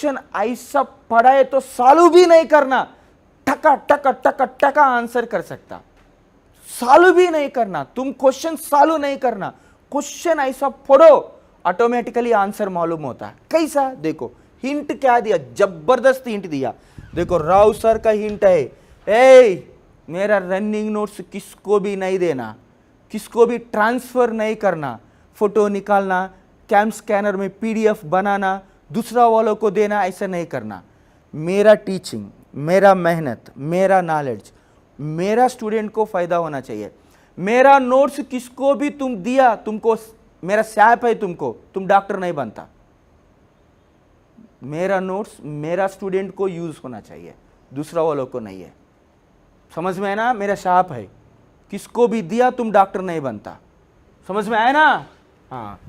question ऐसा पढ़ाए तो सॉल्व भी नहीं करना टका टका टका टका आंसर कर सकता सॉल्व भी नहीं करना तुम क्वेश्चन सॉल्व नहीं करना क्वेश्चन ऐसा पढ़ो ऑटोमेटिकली आंसर मालूम होता है कैसा देखो हिंट क्या दिया जबरदस्त हिंट दिया देखो राव सर का हिंट है ए मेरा रनिंग नोट्स किसको भी नहीं देना किसको भी ट्रांसफ़र नहीं करना फ़ोटो निकालना कैम्प स्कैनर में पीडीएफ बनाना दूसरा वालों को देना ऐसा नहीं करना मेरा टीचिंग मेरा मेहनत मेरा नॉलेज मेरा स्टूडेंट को फ़ायदा होना चाहिए मेरा नोट्स किसको भी तुम दिया तुमको मेरा सैप है तुमको तुम डॉक्टर नहीं बनता मेरा नोट्स मेरा स्टूडेंट को यूज़ होना चाहिए दूसरा वालों को नहीं है समझ में आया ना मेरा शाप है किसको भी दिया तुम डॉक्टर नहीं बनता समझ में आया ना हाँ